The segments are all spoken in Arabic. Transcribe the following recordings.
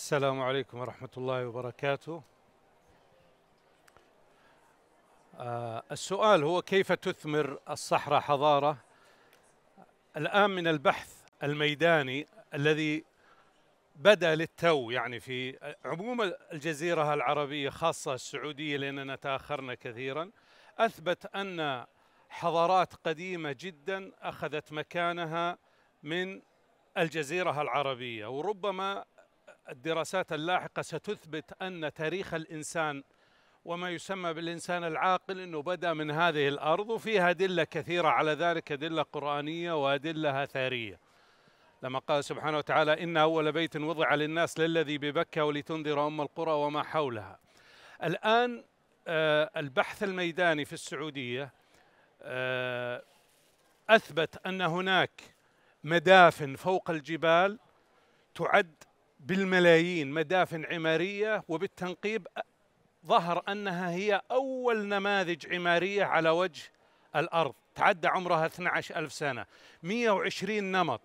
السلام عليكم ورحمة الله وبركاته آه، السؤال هو كيف تثمر الصحراء حضارة الآن من البحث الميداني الذي بدأ للتو يعني في عموم الجزيرة العربية خاصة السعودية لأننا تأخرنا كثيرا أثبت أن حضارات قديمة جدا أخذت مكانها من الجزيرة العربية وربما الدراسات اللاحقة ستثبت أن تاريخ الإنسان وما يسمى بالإنسان العاقل أنه بدأ من هذه الأرض وفيها أدلة كثيرة على ذلك أدلة قرآنية وأدلة أثرية لما قال سبحانه وتعالى إن أول بيت وضع للناس للذي ببكة ولتنذر أم القرى وما حولها الآن آه، البحث الميداني في السعودية آه، أثبت أن هناك مدافن فوق الجبال تعد بالملايين مدافن عمارية وبالتنقيب ظهر أنها هي أول نماذج عمارية على وجه الأرض تعدى عمرها 12 ألف سنة 120 نمط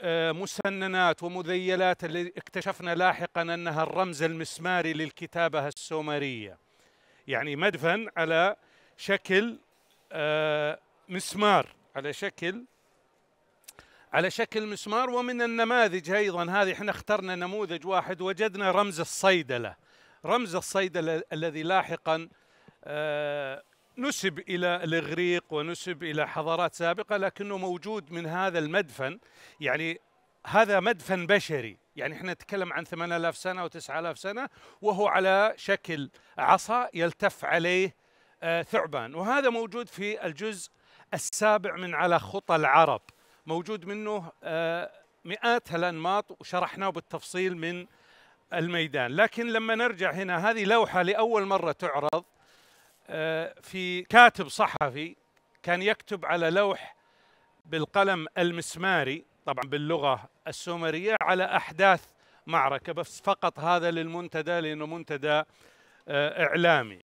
آه، مسننات ومذيلات اللي اكتشفنا لاحقا أنها الرمز المسماري للكتابة السومرية يعني مدفن على شكل آه، مسمار على شكل على شكل مسمار ومن النماذج ايضا هذه احنا اخترنا نموذج واحد وجدنا رمز الصيدله رمز الصيدله الذي لاحقا آه، نسب الى الاغريق ونسب الى حضارات سابقه لكنه موجود من هذا المدفن يعني هذا مدفن بشري يعني احنا نتكلم عن 8000 سنه و9000 سنه وهو على شكل عصا يلتف عليه آه، ثعبان وهذا موجود في الجزء السابع من على خطى العرب موجود منه آه، مئات الانماط وشرحناه بالتفصيل من الميدان لكن لما نرجع هنا هذه لوحه لاول مره تعرض آه، في كاتب صحفي كان يكتب على لوح بالقلم المسماري طبعا باللغه السومريه على احداث معركه بس فقط هذا للمنتدى لانه منتدى آه، اعلامي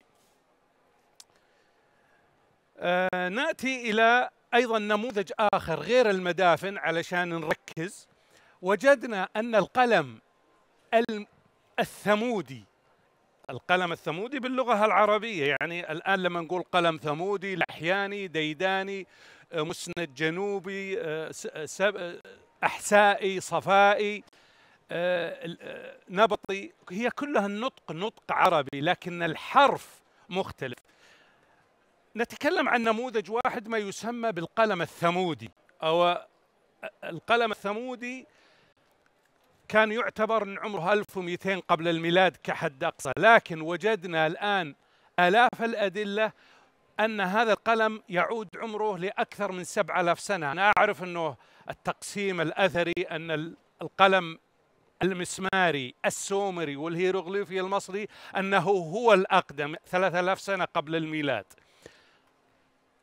ناتي الى ايضا نموذج اخر غير المدافن علشان نركز وجدنا ان القلم الثمودي القلم الثمودي باللغه العربيه يعني الان لما نقول قلم ثمودي لحياني ديداني آه، مسند جنوبي آه، آه، احسائي صفائي نبطي هي كلها النطق نطق عربي لكن الحرف مختلف نتكلم عن نموذج واحد ما يسمى بالقلم الثمودي أو القلم الثمودي كان يعتبر أن عمره 1200 قبل الميلاد كحد أقصى لكن وجدنا الآن آلاف الأدلة أن هذا القلم يعود عمره لأكثر من 7000 سنة أنا أعرف أنه التقسيم الأثري أن القلم المسماري السومري والهيروغليفي المصري أنه هو الأقدم 3000 سنة قبل الميلاد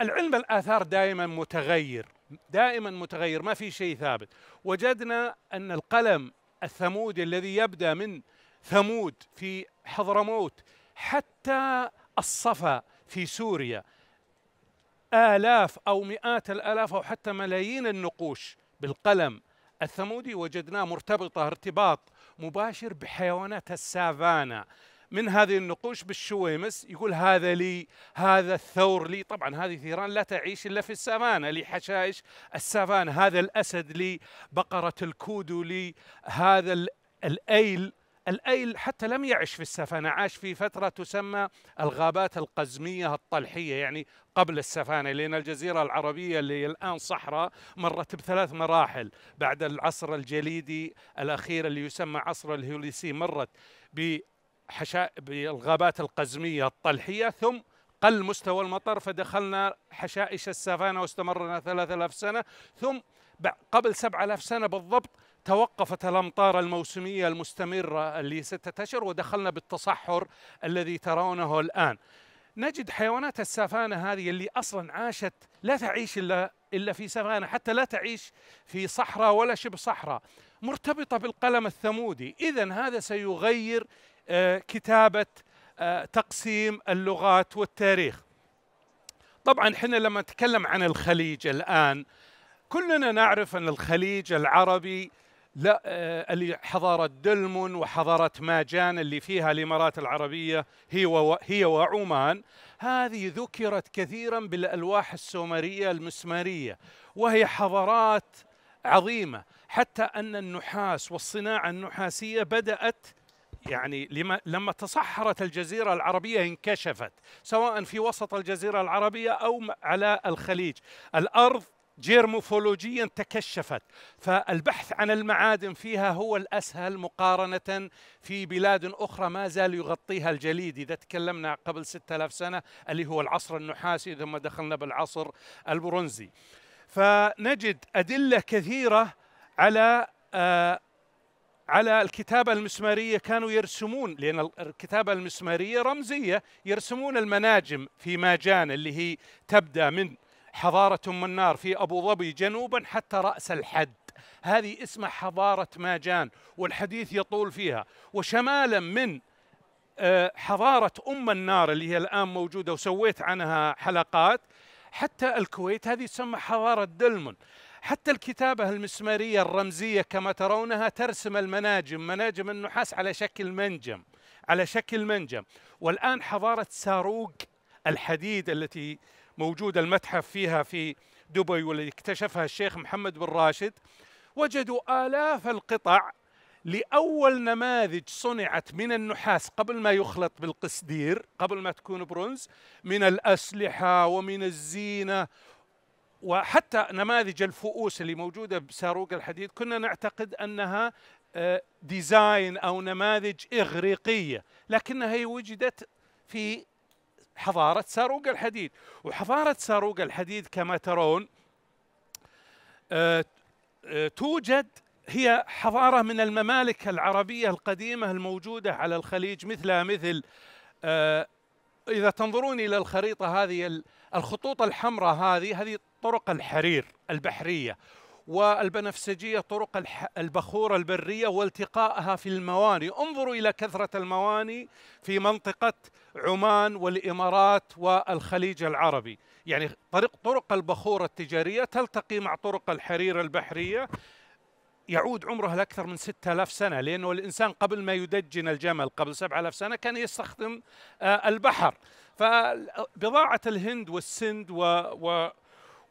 العلم الآثار دائما متغير دائما متغير ما في شيء ثابت وجدنا أن القلم الثمودي الذي يبدأ من ثمود في حضرموت حتى الصفا في سوريا آلاف أو مئات الآلاف أو حتى ملايين النقوش بالقلم الثمودي وجدناه مرتبطة ارتباط مباشر بحيوانات السافانا من هذه النقوش بالشويمس يقول هذا لي هذا الثور لي طبعا هذه ثيران لا تعيش إلا في السافانا لحشائش السافانا هذا الأسد لي بقرة الكودو لي هذا الأيل الأيل حتى لم يعش في السفانة عاش في فترة تسمى الغابات القزمية الطلحية يعني قبل السفانة لأن الجزيرة العربية اللي الآن صحراء مرت بثلاث مراحل بعد العصر الجليدي الأخير اللي يسمى عصر الهيوليسي مرت ب حشائب بالغابات القزمية الطلحية ثم قل مستوى المطر فدخلنا حشائش السافانا واستمرنا ثلاثة آلاف سنة ثم قبل سبعة آلاف سنة بالضبط توقفت الأمطار الموسمية المستمرة اللي ستة أشهر ودخلنا بالتصحر الذي ترونه الآن نجد حيوانات السافانا هذه اللي أصلا عاشت لا تعيش إلا, إلا في سافانا حتى لا تعيش في صحراء ولا شبه صحراء مرتبطة بالقلم الثمودي إذا هذا سيغير كتابه آه، تقسيم اللغات والتاريخ طبعا احنا لما نتكلم عن الخليج الان كلنا نعرف ان الخليج العربي آه، اللي حضاره دلمن وحضاره ماجان اللي فيها الامارات العربيه هي هي وعمان هذه ذكرت كثيرا بالالواح السومريه المسماريه وهي حضارات عظيمه حتى ان النحاس والصناعه النحاسيه بدات يعني لما لما تصحرت الجزيرة العربية انكشفت سواء في وسط الجزيرة العربية أو على الخليج الأرض جيرموفولوجيا تكشفت فالبحث عن المعادن فيها هو الأسهل مقارنة في بلاد أخرى ما زال يغطيها الجليد إذا تكلمنا قبل 6000 سنة اللي هو العصر النحاسي ثم دخلنا بالعصر البرونزي فنجد أدلة كثيرة على آه على الكتابة المسمارية كانوا يرسمون لأن الكتابة المسمارية رمزية يرسمون المناجم في ماجان اللي هي تبدأ من حضارة أم النار في أبو ظبي جنوبا حتى رأس الحد هذه اسمها حضارة ماجان والحديث يطول فيها وشمالا من آه، حضارة أم النار اللي هي الآن موجودة وسويت عنها حلقات حتى الكويت هذه تسمى حضارة دلمن حتى الكتابة المسمارية الرمزية كما ترونها ترسم المناجم مناجم النحاس على شكل منجم على شكل منجم والآن حضارة ساروق الحديد التي موجودة المتحف فيها في دبي والتي اكتشفها الشيخ محمد بن راشد وجدوا آلاف القطع لأول نماذج صنعت من النحاس قبل ما يخلط بالقصدير قبل ما تكون برونز من الأسلحة ومن الزينة وحتى نماذج الفؤوس اللي موجوده بساروق الحديد كنا نعتقد انها ديزاين آه، او نماذج اغريقيه لكنها هي وجدت في حضاره ساروق الحديد وحضاره ساروق الحديد كما ترون آه، آه، توجد هي حضاره من الممالك العربيه القديمه الموجوده على الخليج مثلها مثل اذا تنظرون الى الخريطه هذه الخطوط الحمراء هذه هذه طرق الحرير البحرية والبنفسجية طرق البخور البرية والتقائها في المواني انظروا إلى كثرة المواني في منطقة عمان والإمارات والخليج العربي يعني طرق, طرق البخور التجارية تلتقي مع طرق الحرير البحرية يعود عمرها لأكثر من 6000 سنة لأنه الإنسان قبل ما يدجن الجمل قبل 7000 سنة كان يستخدم آه، البحر فبضاعة الهند والسند و, و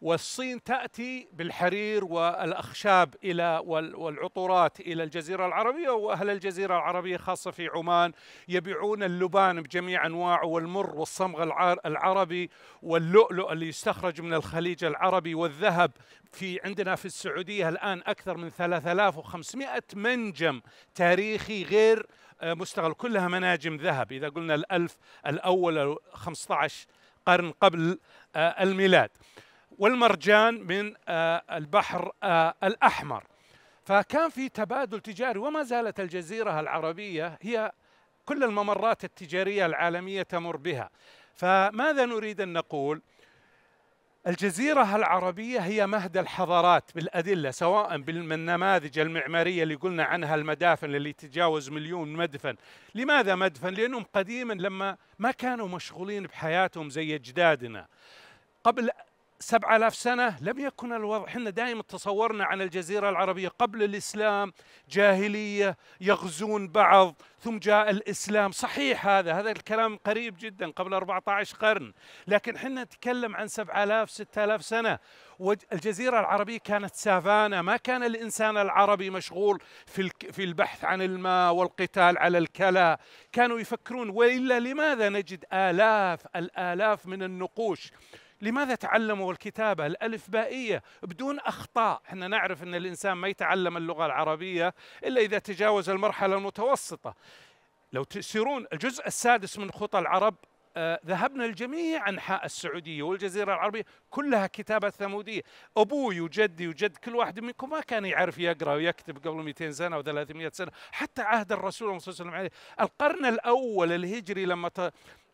والصين تأتي بالحرير والأخشاب إلى والعطورات إلى الجزيرة العربية وأهل الجزيرة العربية خاصة في عمان يبيعون اللبان بجميع أنواعه والمر والصمغ العربي واللؤلؤ اللي يستخرج من الخليج العربي والذهب في عندنا في السعودية الآن أكثر من 3500 منجم تاريخي غير آه، مستغل كلها مناجم ذهب إذا قلنا الألف الأول 15 قرن قبل آه، الميلاد والمرجان من آه، البحر آه، الأحمر فكان في تبادل تجاري وما زالت الجزيرة العربية هي كل الممرات التجارية العالمية تمر بها فماذا نريد أن نقول؟ الجزيرة العربية هي مهد الحضارات بالأدلة سواء بالنماذج المعمارية اللي قلنا عنها المدافن اللي تجاوز مليون مدفن لماذا مدفن؟ لأنهم قديما لما ما كانوا مشغولين بحياتهم زي أجدادنا قبل سبعة آلاف سنة لم يكن الوضع احنا دائما تصورنا عن الجزيرة العربية قبل الإسلام جاهلية يغزون بعض ثم جاء الإسلام صحيح هذا هذا الكلام قريب جدا قبل 14 قرن لكن احنا نتكلم عن 7000 6000 سنة والجزيرة العربية كانت سافانا ما كان الإنسان العربي مشغول في في البحث عن الماء والقتال على الكلى كانوا يفكرون وإلا لماذا نجد آلاف الآلاف من النقوش لماذا تعلموا الكتابة الألفبائية بدون أخطاء احنا نعرف أن الإنسان ما يتعلم اللغة العربية إلا إذا تجاوز المرحلة المتوسطة لو تسيرون الجزء السادس من خطى العرب آه، ذهبنا لجميع أنحاء السعودية والجزيرة العربية كلها كتابة ثمودية أبوي وجدي وجد كل واحد منكم ما كان يعرف يقرأ ويكتب قبل 200 سنة أو 300 سنة حتى عهد الرسول صلى الله عليه وسلم القرن الأول الهجري لما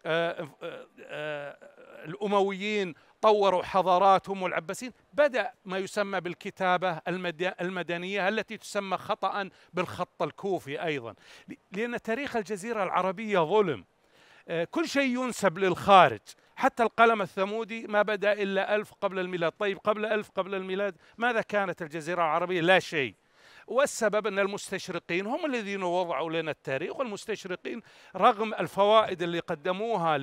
آه، آه، آه، الأمويين طوروا حضاراتهم والعباسيين بدأ ما يسمى بالكتابة المدنية التي تسمى خطأ بالخط الكوفي أيضا لأن تاريخ الجزيرة العربية ظلم كل شيء ينسب للخارج حتى القلم الثمودي ما بدأ إلا ألف قبل الميلاد طيب قبل ألف قبل الميلاد ماذا كانت الجزيرة العربية لا شيء والسبب أن المستشرقين هم الذين وضعوا لنا التاريخ والمستشرقين رغم الفوائد اللي قدموها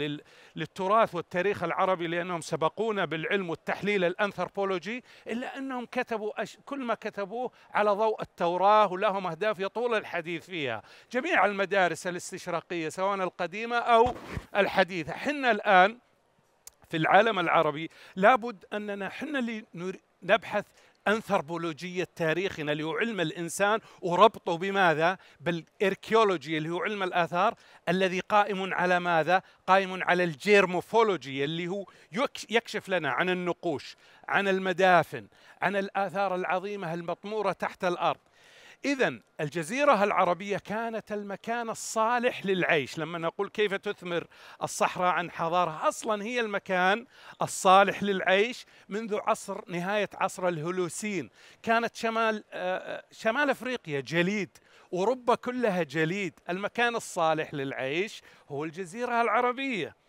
للتراث والتاريخ العربي لأنهم سبقونا بالعلم والتحليل الأنثروبولوجي إلا أنهم كتبوا كل ما كتبوه على ضوء التوراة ولهم أهداف يطول الحديث فيها جميع المدارس الاستشراقية سواء القديمة أو الحديثة حنا الآن في العالم العربي لابد أننا حنا اللي نبحث أنثروبولوجية تاريخنا اللي هو علم الإنسان وربطه بماذا؟ بالإركيولوجي اللي هو علم الآثار الذي قائم على ماذا؟ قائم على الجيرموفولوجي اللي هو يكشف لنا عن النقوش عن المدافن عن الآثار العظيمة المطمورة تحت الأرض إذا الجزيرة العربية كانت المكان الصالح للعيش، لما نقول كيف تثمر الصحراء عن حضارة، أصلا هي المكان الصالح للعيش منذ عصر نهاية عصر الهلوسين، كانت شمال آه، آه، شمال أفريقيا جليد، أوروبا كلها جليد، المكان الصالح للعيش هو الجزيرة العربية.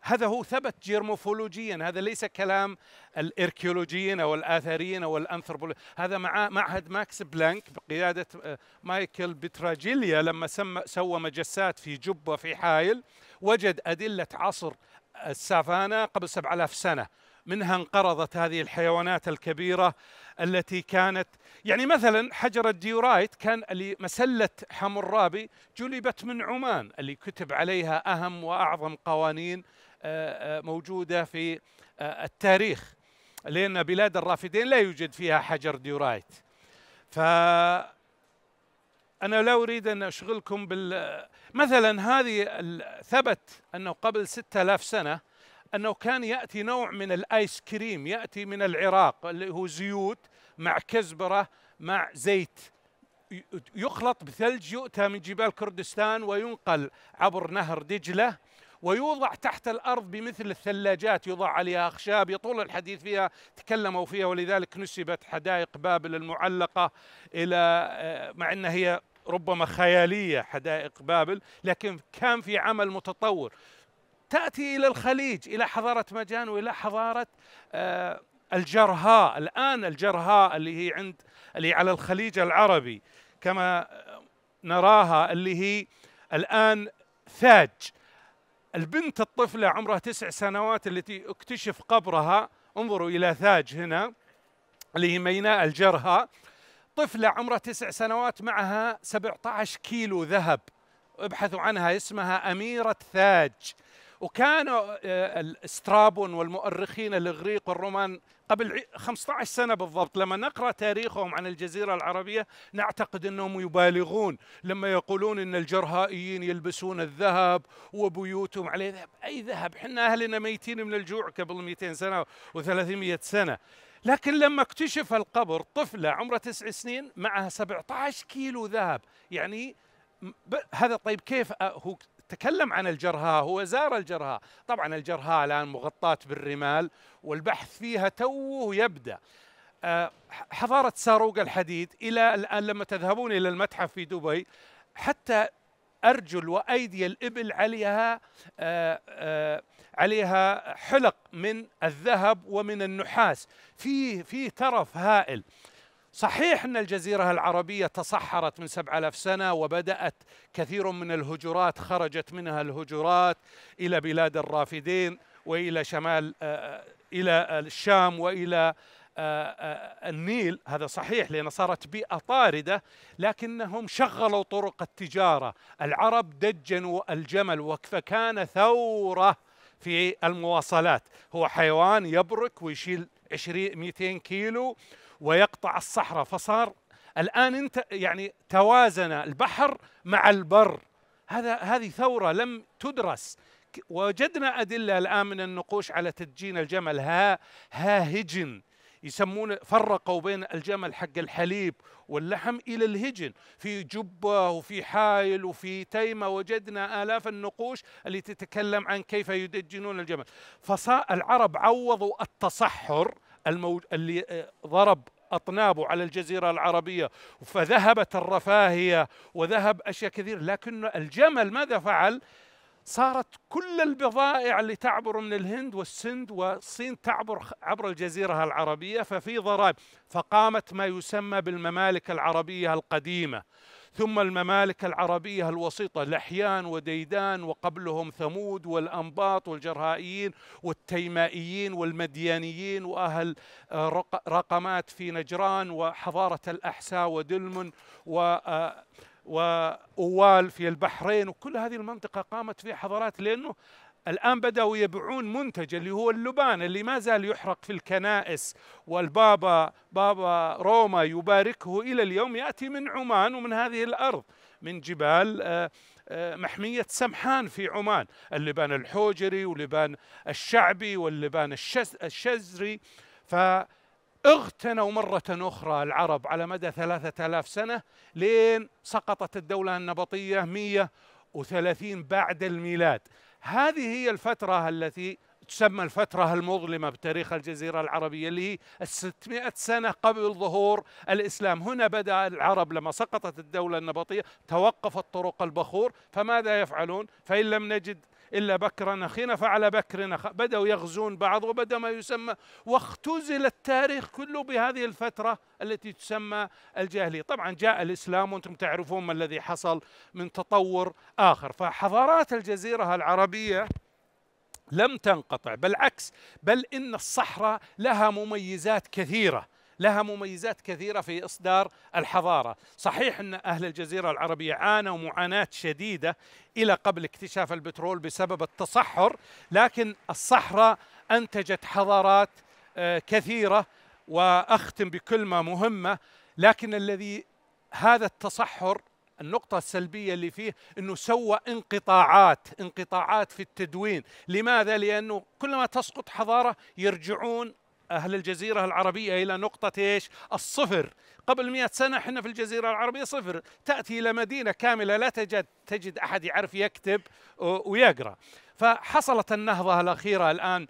هذا هو ثبت جيرموفولوجيا هذا ليس كلام الاركيولوجيين او الاثريين او الانثروبولوجيين هذا مع معهد ماكس بلانك بقياده آه، مايكل بتراجيليا لما سمى سوى مجسات في جبه في حائل وجد ادله عصر السافانا قبل 7000 سنه منها انقرضت هذه الحيوانات الكبيره التي كانت يعني مثلا حجر الديورايت كان اللي مسله حمورابي جلبت من عمان اللي كتب عليها اهم واعظم قوانين آه، آه، موجودة في آه، التاريخ لأن بلاد الرافدين لا يوجد فيها حجر ديورايت فأنا لا أريد أن أشغلكم بال مثلا هذه ثبت أنه قبل 6000 سنة أنه كان يأتي نوع من الآيس كريم يأتي من العراق اللي هو زيوت مع كزبرة مع زيت يخلط بثلج يؤتى من جبال كردستان وينقل عبر نهر دجلة ويوضع تحت الأرض بمثل الثلاجات يوضع عليها أخشاب يطول الحديث فيها تكلموا فيها ولذلك نسبت حدائق بابل المعلقة إلى آه، مع انها هي ربما خيالية حدائق بابل لكن كان في عمل متطور تأتي إلى الخليج إلى حضارة مجان وإلى حضارة آه، الجرهاء الآن الجرهاء اللي هي عند اللي على الخليج العربي كما نراها اللي هي الآن ثاج البنت الطفلة عمرها تسع سنوات التي اكتشف قبرها انظروا إلى ثاج هنا اللي هي ميناء الجرهة طفلة عمرها تسع سنوات معها 17 كيلو ذهب ابحثوا عنها اسمها أميرة ثاج وكان آه، سترابون والمؤرخين الاغريق والرومان قبل 15 سنه بالضبط لما نقرا تاريخهم عن الجزيره العربيه نعتقد انهم يبالغون لما يقولون ان الجرهائيين يلبسون الذهب وبيوتهم عليه ذهب اي ذهب احنا اهلنا ميتين من الجوع قبل 200 سنه و300 سنه لكن لما اكتشف القبر طفله عمرها تسع سنين معها 17 كيلو ذهب يعني هذا طيب كيف آه، هو تكلم عن الجرهاء هو زار الجرهاء طبعا الجرهاء الآن مغطاة بالرمال والبحث فيها توه يبدأ آه، حضارة ساروق الحديد إلى الآن لما تذهبون إلى المتحف في دبي حتى أرجل وأيدي الإبل عليها آه، آه، عليها حلق من الذهب ومن النحاس في في ترف هائل صحيح أن الجزيرة العربية تصحرت من سبع ألاف سنة وبدأت كثير من الهجرات خرجت منها الهجرات إلى بلاد الرافدين وإلى شمال آه، آه، إلى الشام وإلى آه، النيل هذا صحيح لأنها صارت بيئة طاردة لكنهم شغلوا طرق التجارة العرب دجنوا الجمل فكان ثورة في المواصلات هو حيوان يبرك ويشيل 20 200 كيلو ويقطع الصحراء فصار الآن أنت يعني توازن البحر مع البر هذا هذه ثورة لم تدرس وجدنا أدلة الآن من النقوش على تدجين الجمل ها هجن يسمون فرقوا بين الجمل حق الحليب واللحم إلى الهجن في جبة وفي حائل وفي تيمة وجدنا آلاف النقوش اللي تتكلم عن كيف يدجنون الجمل فصاء العرب عوضوا التصحر الموج... اللي آه، ضرب أطنابه على الجزيرة العربية فذهبت الرفاهية وذهب أشياء كثيرة لكن الجمل ماذا فعل؟ صارت كل البضائع اللي تعبر من الهند والسند والصين تعبر عبر الجزيرة العربية ففي ضرائب فقامت ما يسمى بالممالك العربية القديمة ثم الممالك العربية الوسيطة لحيان وديدان وقبلهم ثمود والأنباط والجرهائيين والتيمائيين والمديانيين وأهل آه، رقمات في نجران وحضارة الأحساء ودلمن و آه، وأوال في البحرين وكل هذه المنطقة قامت فيها حضارات لأنه الآن بدأوا يبيعون منتج اللي هو اللبان اللي ما زال يحرق في الكنائس والبابا بابا روما يباركه إلى اليوم يأتي من عمان ومن هذه الأرض من جبال آه، آه، محمية سمحان في عمان اللبان الحوجري واللبان الشعبي واللبان الشزري فاغتنوا مرة أخرى العرب على مدى ثلاثة آلاف سنة لين سقطت الدولة النبطية 130 بعد الميلاد هذه هي الفترة التي تسمى الفترة المظلمة بتاريخ الجزيرة العربية اللي هي 600 سنة قبل ظهور الإسلام هنا بدأ العرب لما سقطت الدولة النبطية توقفت طرق البخور فماذا يفعلون فإن لم نجد إلا بكر أخينا فعلى بكر بدأوا يغزون بعض وبدأ ما يسمى واختزل التاريخ كله بهذه الفترة التي تسمى الجاهلية طبعا جاء الإسلام وأنتم تعرفون ما الذي حصل من تطور آخر فحضارات الجزيرة العربية لم تنقطع بالعكس بل إن الصحراء لها مميزات كثيرة لها مميزات كثيرة في إصدار الحضارة صحيح أن أهل الجزيرة العربية عانوا معاناة شديدة إلى قبل اكتشاف البترول بسبب التصحر لكن الصحراء أنتجت حضارات آه، كثيرة وأختم بكلمة مهمة لكن الذي هذا التصحر النقطة السلبية اللي فيه أنه سوى انقطاعات انقطاعات في التدوين لماذا؟ لأنه كلما تسقط حضارة يرجعون أهل الجزيرة العربية إلى نقطة إيش الصفر قبل مئة سنة احنا في الجزيرة العربية صفر تأتي إلى مدينة كاملة لا تجد تجد أحد يعرف يكتب ويقرأ فحصلت النهضة الأخيرة الآن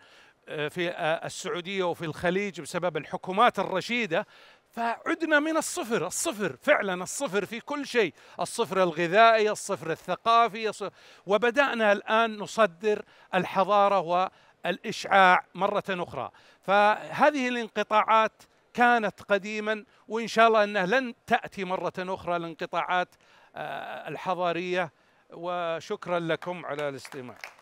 آه، في آه، السعودية وفي الخليج بسبب الحكومات الرشيدة فعدنا من الصفر الصفر فعلا الصفر في كل شيء الصفر الغذائي الصفر الثقافي الصفر وبدأنا الآن نصدر الحضارة الإشعاع مرة أخرى فهذه الانقطاعات كانت قديما وإن شاء الله أنها لن تأتي مرة أخرى الانقطاعات آه، الحضارية وشكرا لكم على الاستماع